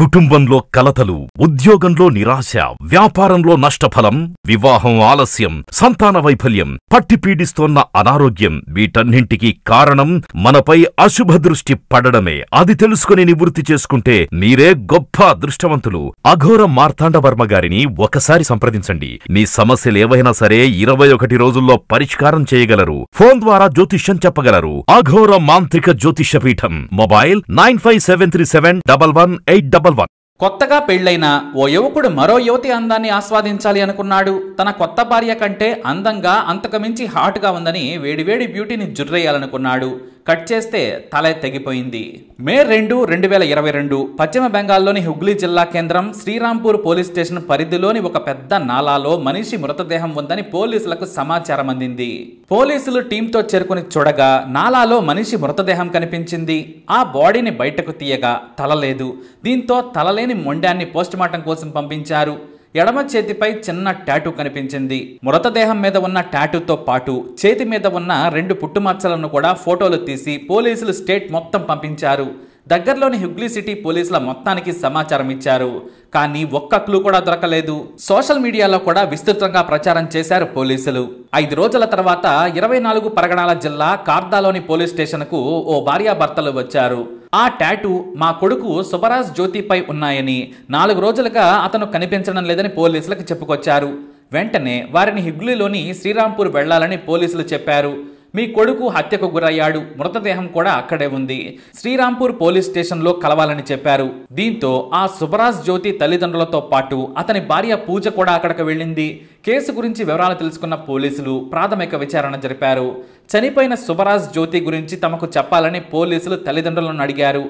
కుటుంబంలో కలతలు ఉద్యోగంలో నిరాశ వ్యాపారంలో నష్టఫలం వివాహం ఆలస్యం సంతాన వైఫల్యం పట్టి పీడిస్తోన్న అనారోగ్యం వీటన్నింటికీ కారణం మనపై అశుభ దృష్టి పడడమే అది తెలుసుకుని నివృత్తి చేసుకుంటే మీరే గొప్ప అదృష్టవంతులు అఘోర మార్తాండవర్మ గారిని ఒకసారి సంప్రదించండి మీ సమస్యలేవైనా సరే ఇరవై ఒకటి రోజుల్లో పరిష్కారం చేయగలరు ఫోన్ ద్వారా జ్యోతిష్యం చెప్పగలరు అఘోర మాంత్రిక జ్యోతిష్య పీఠం mobile nine five seven three seven double one eight double example one కొత్తగా పెళ్లైన ఓ యువకుడు మరో యువతి అందాన్ని ఆస్వాదించాలి అనుకున్నాడు తన కొత్త భార్య కంటే అందంగా అంతకుమించి హాట్గా ఉందని వేడివేడి బ్యూటీని జుర్రేయాలనుకున్నాడు కట్ చేస్తే తల తెగిపోయింది మే రెండు రెండు వేల ఇరవై రెండు పశ్చిమ బెంగాల్లోని హుగ్లీ జిల్లా కేంద్రం శ్రీరాంపూర్ పోలీస్ స్టేషన్ పరిధిలోని ఒక పెద్ద నాలాలో మనిషి మృతదేహం ఉందని పోలీసులకు సమాచారం అందింది పోలీసులు టీంతో చేరుకుని చూడగా నాలాలో మనిషి మృతదేహం కనిపించింది ఆ బాడీని బయటకు తీయగా తల లేదు దీంతో తలలేని మొండాన్ని పోస్టుమార్టం కోసం పంపించారు ఎడమ చేతిపై చిన్న టాటూ కనిపించింది మృతదేహం మీద ఉన్న టాటూతో పాటు చేతి మీద ఉన్న రెండు పుట్టుమచ్చలను కూడా ఫోటోలు తీసి పోలీసులు స్టేట్ మొత్తం పంపించారు దగ్గరలోని హుగ్లీ సిటీ పోలీసుల మొత్తానికి సమాచారం ఇచ్చారు కానీ ఒక్క క్లూ కూడా దొరకలేదు సోషల్ మీడియాలో కూడా విస్తృతంగా ప్రచారం చేశారు పోలీసులు ఐదు రోజుల తర్వాత ఇరవై నాలుగు పరగణాల జిల్లా కార్దాలోని పోలీస్ స్టేషన్కు ఓ భార్యాభర్తలు వచ్చారు ఆ టాటూ మా కొడుకు సుబరాజ్ జ్యోతిపై ఉన్నాయని నాలుగు రోజులుగా అతను కనిపించడం లేదని పోలీసులకు చెప్పుకొచ్చారు వెంటనే వారిని హిగ్లీలోని శ్రీరాంపూర్ వెళ్లాలని పోలీసులు చెప్పారు మీ కొడుకు హత్యకు గురయ్యాడు మృతదేహం కూడా అక్కడే ఉంది శ్రీరాంపూర్ పోలీస్ స్టేషన్లో కలవాలని చెప్పారు దీంతో ఆ సుభరాజ్ జ్యోతి తల్లిదండ్రులతో పాటు అతని భార్య పూజ కూడా అక్కడికి వెళ్ళింది కేసు గురించి వివరాలు తెలుసుకున్న పోలీసులు ప్రాథమిక విచారణ జరిపారు చనిపోయిన సుభరాజ్ జ్యోతి గురించి తమకు చెప్పాలని పోలీసులు తల్లిదండ్రులను అడిగారు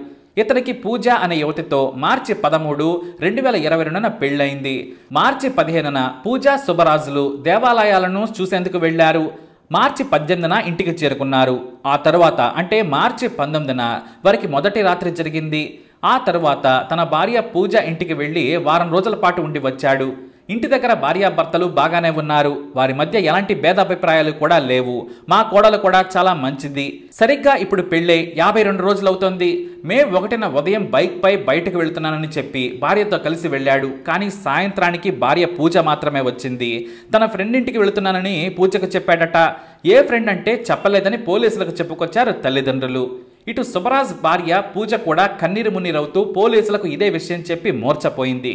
ఇతనికి పూజ అనే యువతితో మార్చి పదమూడు రెండు వేల ఇరవై రెండున పెళ్ళయింది మార్చి పదిహేనున పూజ సుబరాజులు దేవాలయాలను చూసేందుకు వెళ్లారు మార్చి పద్దెనిమిదిన ఇంటికి చేరుకున్నారు ఆ తర్వాత అంటే మార్చి పంతొమ్మిదిన వారికి మొదటి రాత్రి జరిగింది ఆ తర్వాత తన భార్య పూజ ఇంటికి వెళ్ళి వారం రోజుల పాటు ఉండి వచ్చాడు ఇంటి దగ్గర భార్యాభర్తలు బాగానే ఉన్నారు వారి మధ్య ఎలాంటి భేదాభిప్రాయాలు కూడా లేవు మా కోడలు కూడా చాలా మంచిది సరిగ్గా ఇప్పుడు పెళ్ళే యాభై రెండు రోజులవుతోంది మే ఒకటిన ఉదయం బైక్ పై బయటకు వెళుతున్నానని చెప్పి భార్యతో కలిసి వెళ్ళాడు కానీ సాయంత్రానికి భార్య పూజ మాత్రమే వచ్చింది తన ఫ్రెండ్ ఇంటికి వెళుతున్నానని పూజకు చెప్పాడట ఏ ఫ్రెండ్ అంటే చెప్పలేదని పోలీసులకు చెప్పుకొచ్చారు తల్లిదండ్రులు ఇటు సుబరాజ్ భార్య పూజ కూడా కన్నీరు మున్నీరవుతూ పోలీసులకు ఇదే విషయం చెప్పి మోర్చపోయింది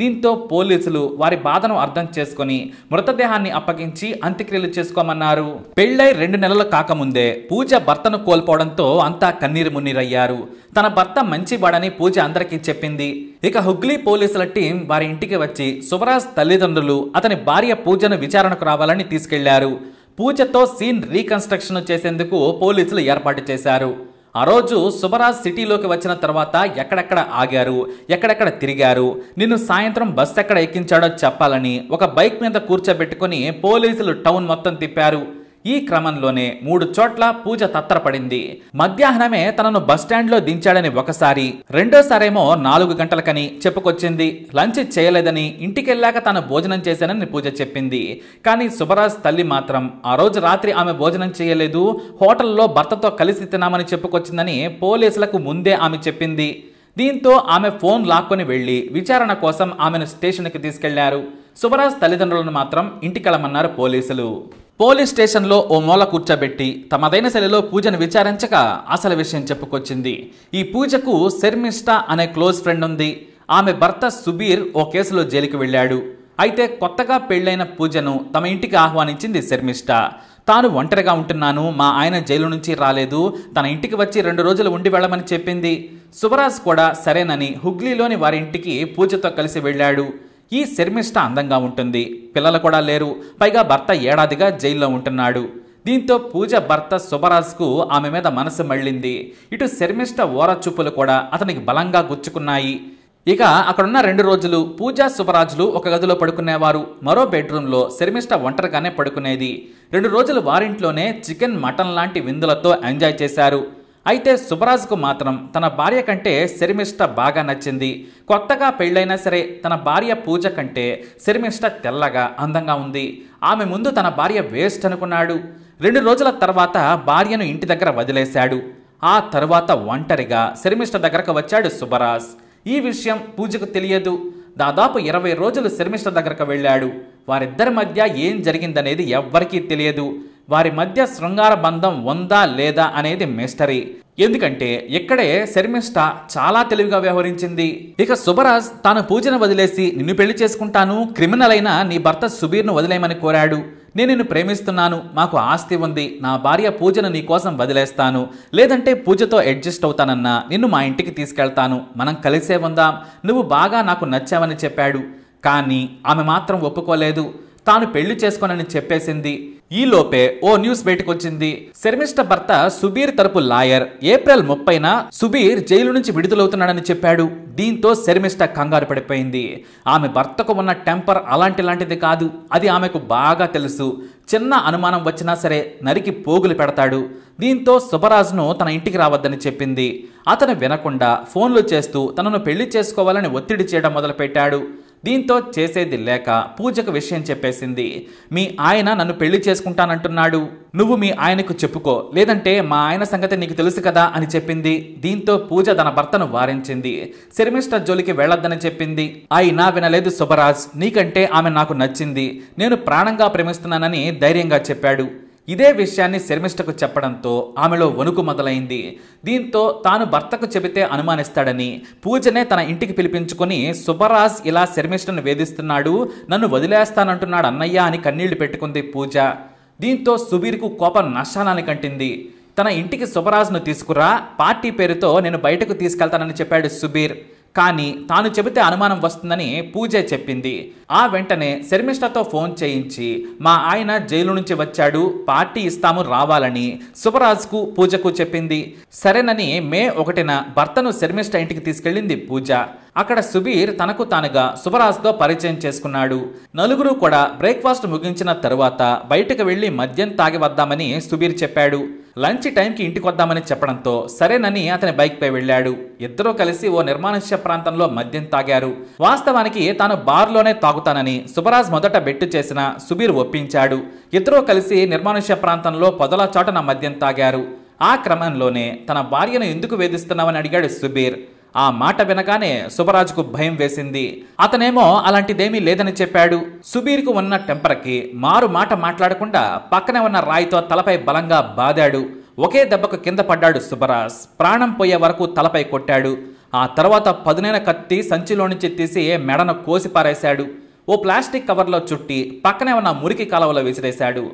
దీంతో పోలీసులు వారి బాధను అర్థం చేసుకుని మృతదేహాన్ని అప్పగించి అంత్యక్రియలు చేసుకోమన్నారు పెళ్లై రెండు నెలలు కాకముందే పూజ భర్తను కోల్పోవడంతో అంతా కన్నీరు మున్నీరయ్యారు తన భర్త మంచివాడని పూజ అందరికీ చెప్పింది ఇక హుగ్లీ పోలీసుల టీం వారి ఇంటికి వచ్చి సుబరాజ్ తల్లిదండ్రులు అతని భార్య పూజను విచారణకు రావాలని తీసుకెళ్లారు పూజతో సీన్ రీకన్స్ట్రక్షన్ చేసేందుకు పోలీసులు ఏర్పాటు చేశారు ఆ రోజు సుబరాజ్ సిటీలోకి వచ్చిన తర్వాత ఎక్కడెక్కడ ఆగారు ఎక్కడెక్కడ తిరిగారు నిన్ను సాయంత్రం బస్ ఎక్కడ ఎక్కించాడో చెప్పాలని ఒక బైక్ మీద కూర్చోబెట్టుకుని పోలీసులు టౌన్ మొత్తం తిప్పారు ఈ క్రమంలోనే మూడు చోట్ల పూజ తత్తరపడింది మధ్యాహ్నమే తనను లో దించాడని ఒకసారి రెండోసారేమో నాలుగు గంటలకని చెప్పుకొచ్చింది లంచ్ చేయలేదని ఇంటికెళ్ళాక తను భోజనం చేశానని పూజ చెప్పింది కానీ సుభరాజ్ తల్లి మాత్రం ఆ రోజు రాత్రి ఆమె భోజనం చేయలేదు హోటల్లో భర్తతో కలిసి తిన్నామని చెప్పుకొచ్చిందని పోలీసులకు ముందే ఆమె చెప్పింది దీంతో ఆమె ఫోన్ లాక్కొని వెళ్ళి విచారణ కోసం ఆమెను స్టేషన్కి తీసుకెళ్లారు శుభరాజ్ తల్లిదండ్రులను మాత్రం ఇంటికెళ్ళమన్నారు పోలీసులు పోలీస్ స్టేషన్లో ఓ మూల కూర్చోబెట్టి తమదైన శైలిలో పూజను విచారించక అసలు విషయం చెప్పుకొచ్చింది ఈ పూజకు శర్మిష్ట అనే క్లోజ్ ఫ్రెండ్ ఉంది ఆమె భర్త సుబీర్ ఓ కేసులో జైలుకి వెళ్ళాడు అయితే కొత్తగా పెళ్లైన పూజను తమ ఇంటికి ఆహ్వానించింది శర్మిష్ట తాను ఒంటరిగా ఉంటున్నాను మా ఆయన జైలు నుంచి రాలేదు తన ఇంటికి వచ్చి రెండు రోజులు ఉండి వెళ్ళమని చెప్పింది శుభరాజ్ కూడా సరేనని హుగ్లీలోని వారి ఇంటికి పూజతో కలిసి వెళ్ళాడు ఈ శర్మిష్ట అందంగా ఉంటుంది పిల్లలు కూడా లేరు పైగా భర్త ఏడాదిగా జైల్లో ఉంటున్నాడు దీంతో పూజ భర్త శుభరాజ్కు ఆమె మీద మనసు మళ్ళింది ఇటు శర్మిష్ట ఓరచూపులు కూడా అతనికి బలంగా గుచ్చుకున్నాయి ఇక అక్కడున్న రెండు రోజులు పూజా శుభరాజులు ఒక గదిలో పడుకునేవారు మరో బెడ్రూమ్లో శర్మిష్ట ఒంటరిగానే పడుకునేది రెండు రోజులు వారింట్లోనే చికెన్ మటన్ లాంటి విందులతో ఎంజాయ్ చేశారు అయితే సుబరాజ్కు మాత్రం తన భార్య కంటే శర్మిష్ట బాగా నచ్చింది కొత్తగా పెళ్ళైనా సరే తన భార్య పూజ కంటే శర్మిష్ట తెల్లగా అందంగా ఉంది ఆమె ముందు తన భార్య వేస్ట్ అనుకున్నాడు రెండు రోజుల తర్వాత భార్యను ఇంటి దగ్గర వదిలేశాడు ఆ తర్వాత ఒంటరిగా శర్మిష్ట దగ్గరకు వచ్చాడు సుబరాజ్ ఈ విషయం పూజకు తెలియదు దాదాపు ఇరవై రోజులు శర్మిష్ట దగ్గరకు వెళ్ళాడు వారిద్దరి మధ్య ఏం జరిగిందనేది ఎవ్వరికీ తెలియదు వారి మధ్య శృంగార బంధం ఉందా లేదా అనేది మిస్టరీ ఎందుకంటే ఇక్కడే శర్మిష్ట చాలా తెలివిగా వ్యవహరించింది ఇక సుభరాజ్ తాను పూజను వదిలేసి నిన్ను పెళ్లి చేసుకుంటాను క్రిమినల్ అయిన నీ భర్త సుబీర్ను వదిలేయమని కోరాడు నేను నిన్ను ప్రేమిస్తున్నాను మాకు ఆస్తి ఉంది నా భార్య పూజను నీకోసం వదిలేస్తాను లేదంటే పూజతో అడ్జస్ట్ అవుతానన్నా నిన్ను మా ఇంటికి తీసుకెళ్తాను మనం కలిసే ఉందాం నువ్వు బాగా నాకు నచ్చావని చెప్పాడు కానీ ఆమె మాత్రం ఒప్పుకోలేదు తాను పెళ్లి చేసుకోనని చెప్పేసింది ఈ లోపే ఓ న్యూస్ బయటకు వచ్చింది శర్మిష్ట భర్త సుబీర్ తరపు లాయర్ ఏప్రిల్ ముప్పైన సుబీర్ జైలు నుంచి విడుదలవుతున్నాడని చెప్పాడు దీంతో శర్మిష్ట కంగారు పడిపోయింది ఆమె భర్తకు ఉన్న టెంపర్ అలాంటి లాంటిది కాదు అది ఆమెకు బాగా తెలుసు చిన్న అనుమానం వచ్చినా సరే నరికి పోగులు పెడతాడు దీంతో శుభరాజును తన ఇంటికి రావద్దని చెప్పింది అతను వినకుండా ఫోన్లు చేస్తూ తనను పెళ్లి చేసుకోవాలని ఒత్తిడి చేయడం మొదలుపెట్టాడు దీంతో చేసేది లేక పూజకు విషయం చెప్పేసింది మీ ఆయన నన్ను పెళ్లి చేసుకుంటానంటున్నాడు నువ్వు మీ ఆయనకు చెప్పుకో లేదంటే మా ఆయన సంగతి నీకు తెలుసు కదా అని చెప్పింది దీంతో పూజ తన భర్తను వారించింది శర్మిష్ట జోలికి వెళ్లొద్దని చెప్పింది అయినా వినలేదు శుభరాజ్ నీకంటే ఆమె నాకు నచ్చింది నేను ప్రాణంగా ప్రేమిస్తున్నానని ధైర్యంగా చెప్పాడు ఇదే విషయాన్ని శర్మిష్టకు చెప్పడంతో ఆమెలో వణుకు మొదలైంది దీంతో తాను భర్తకు చెబితే అనుమానిస్తాడని పూజనే తన ఇంటికి పిలిపించుకుని సుబ్బరాజ్ ఇలా శర్మిష్టను వేధిస్తున్నాడు నన్ను వదిలేస్తానంటున్నాడు అన్నయ్య అని కన్నీళ్లు పెట్టుకుంది పూజ దీంతో సుబీర్కు కోపం నష్టాలని కంటింది తన ఇంటికి సుబరాజ్ను తీసుకురా పార్టీ పేరుతో నేను బయటకు తీసుకెళ్తానని చెప్పాడు సుబీర్ కానీ తాను చెబితే అనుమానం వస్తుందని పూజ చెప్పింది ఆ వెంటనే శర్మిష్ఠతో ఫోన్ చేయించి మా ఆయన జైలు నుంచి వచ్చాడు పార్టీ ఇస్తాము రావాలని శుభరాజ్కు పూజకు చెప్పింది సరేనని మే ఒకటిన భర్తను శర్మిష్ఠ ఇంటికి తీసుకెళ్ళింది పూజ అక్కడ సుబీర్ తనకు తానుగా శుభరాజ్తో పరిచయం చేసుకున్నాడు నలుగురు కూడా బ్రేక్ఫాస్ట్ ముగించిన తరువాత బయటకు వెళ్లి మద్యం తాగి వద్దామని సుబీర్ చెప్పాడు లంచ్ టైంకి ఇంటికి వద్దామని చెప్పడంతో సరేనని అతని బైక్పై వెళ్ళాడు ఇద్దరూ కలిసి ఓ నిర్మానుష్య ప్రాంతంలో మద్యం తాగారు వాస్తవానికి తాను బార్లోనే తాగుతానని సుబరాజ్ మొదట బెట్టు చేసిన సుబీర్ ఒప్పించాడు ఇద్దరూ కలిసి నిర్మానుష్య ప్రాంతంలో పొదల చాటున మద్యం తాగారు ఆ క్రమంలోనే తన భార్యను ఎందుకు వేధిస్తున్నావని అడిగాడు సుబీర్ ఆ మాట వినగానే శుభరాజుకు భయం వేసింది అతనేమో అలాంటిదేమీ లేదని చెప్పాడు సుబీర్కు ఉన్న టెంపర్కి మారు మాట మాట్లాడకుండా పక్కనే ఉన్న రాయితో తలపై బలంగా బాదాడు ఒకే దెబ్బకు కింద పడ్డాడు సుబరాజ్ ప్రాణం పోయే వరకు తలపై కొట్టాడు ఆ తర్వాత పదునైన కత్తి సంచిలో నుంచి తీసి మెడను కోసి పారేశాడు ఓ ప్లాస్టిక్ కవర్లో చుట్టి పక్కనే ఉన్న మురికి కాలువలో విసిరేశాడు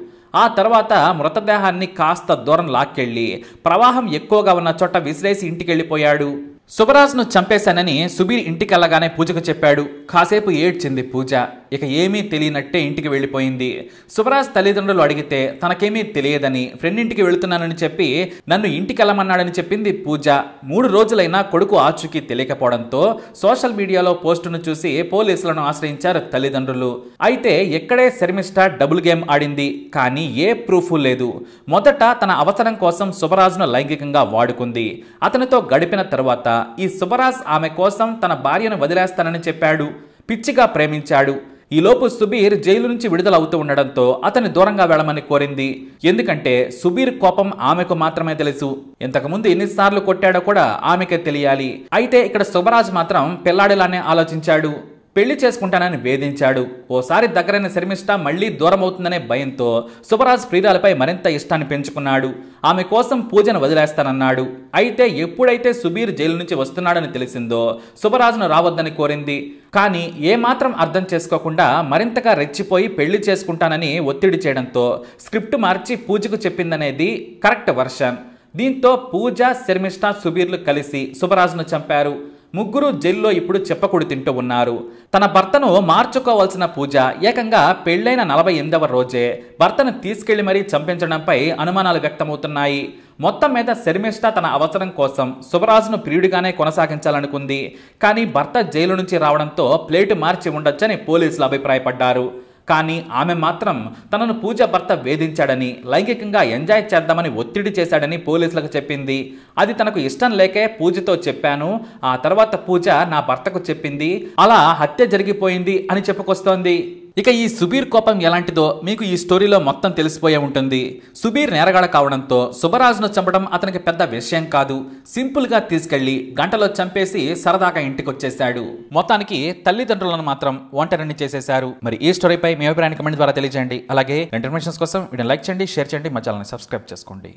ఆ తర్వాత మృతదేహాన్ని కాస్త దూరం లాక్కెళ్ళి ప్రవాహం ఎక్కువగా ఉన్న చోట విసిరేసి ఇంటికెళ్ళిపోయాడు శుభరాజ్ను చంపేశానని సుబీర్ ఇంటికెళ్ళగానే పూజకు చెప్పాడు కాసేపు ఏడ్చింది పూజ ఇక ఏమీ తెలియనట్టే ఇంటికి వెళ్ళిపోయింది శుభరాజ్ తల్లిదండ్రులు అడిగితే తనకేమీ తెలియదని ఫ్రెండ్ ఇంటికి వెళుతున్నానని చెప్పి నన్ను ఇంటికి వెళ్ళమన్నాడని చెప్పింది పూజ మూడు రోజులైనా కొడుకు ఆచూకీ తెలియకపోవడంతో సోషల్ మీడియాలో పోస్టును చూసి పోలీసులను ఆశ్రయించారు తల్లిదండ్రులు అయితే ఎక్కడే శర్మిష్ట డబుల్ గేమ్ ఆడింది కానీ ఏ ప్రూఫ్ లేదు మొదట తన అవసరం కోసం శుభరాజ్ను లైంగికంగా వాడుకుంది అతనితో గడిపిన తర్వాత ఈ సుబరాజ్ ఆమె కోసం తన భార్యను వదిలేస్తానని చెప్పాడు పిచ్చిగా ప్రేమించాడు ఈలోపు సుబీర్ జైలు నుంచి విడుదల అవుతూ ఉండడంతో అతని దూరంగా వెళ్ళమని కోరింది ఎందుకంటే సుబీర్ కోపం ఆమెకు మాత్రమే తెలుసు ఇంతకుముందు ఎన్నిసార్లు కొట్టాడో కూడా ఆమెకే తెలియాలి అయితే ఇక్కడ సుభరాజ్ మాత్రం పిల్లాడిలానే ఆలోచించాడు పెళ్లి చేసుకుంటానని వేధించాడు ఓసారి దగ్గరైన శర్మిష్ట మళ్లీ దూరమవుతుందనే భయంతో శుభరాజ్ ప్రియురాలపై మరింత ఇష్టాన్ని పెంచుకున్నాడు ఆమె కోసం పూజను వదిలేస్తానన్నాడు అయితే ఎప్పుడైతే సుబీర్ జైలు నుంచి వస్తున్నాడని తెలిసిందో శుభరాజ్ను రావద్దని కోరింది కానీ ఏమాత్రం అర్థం చేసుకోకుండా మరింతగా రెచ్చిపోయి పెళ్లి చేసుకుంటానని ఒత్తిడి చేయడంతో స్క్రిప్ట్ మార్చి పూజకు చెప్పిందనేది కరెక్ట్ వర్షన్ దీంతో పూజ శర్మిష్ట సుబీర్లు కలిసి శుభరాజును చంపారు ముగ్గురు జైల్లో ఇప్పుడు చెప్పకుడు తింటూ ఉన్నారు తన భర్తను మార్చుకోవాల్సిన పూజ ఏకంగా పెళ్లైన నలభై ఎనిమిదవ రోజే భర్తను తీసుకెళ్లి మరీ చంపించడంపై అనుమానాలు వ్యక్తమవుతున్నాయి మొత్తం మీద శర్మిష్ట తన అవసరం కోసం శుభరాజును ప్రియుడిగానే కొనసాగించాలనుకుంది కానీ భర్త జైలు నుంచి రావడంతో ప్లేటు మార్చి ఉండొచ్చని పోలీసులు అభిప్రాయపడ్డారు కానీ ఆమె మాత్రం తనను పూజ భర్త వేధించాడని లైంగికంగా ఎంజాయ్ చేద్దామని ఒత్తిడి చేశాడని పోలీసులకు చెప్పింది అది తనకు ఇష్టం లేకే పూజతో చెప్పాను ఆ తర్వాత పూజ నా భర్తకు చెప్పింది అలా హత్య జరిగిపోయింది అని చెప్పుకొస్తోంది ఇక ఈ సుబీర్ కోపం ఎలాంటిదో మీకు ఈ స్టోరీలో మొత్తం తెలిసిపోయే ఉంటుంది సుబీర్ నేరగాడ కావడంతో సుబరాజును చంపడం అతనికి పెద్ద విషయం కాదు సింపుల్గా తీసుకెళ్లి గంటలో చంపేసి సరదాగా ఇంటికి మొత్తానికి తల్లిదండ్రులను మాత్రం ఒంటరిని చేసేశారు మరి ఈ స్టోరీపై మీ అభిప్రాయాన్ని కమెంట్ ద్వారా తెలియజేయండి అలాగే ఇన్ఫర్మేషన్స్ కోసం వీడియో లైక్ చేయండి షేర్ చేయండి మా ఛానల్ని సబ్స్క్రైబ్ చేసుకోండి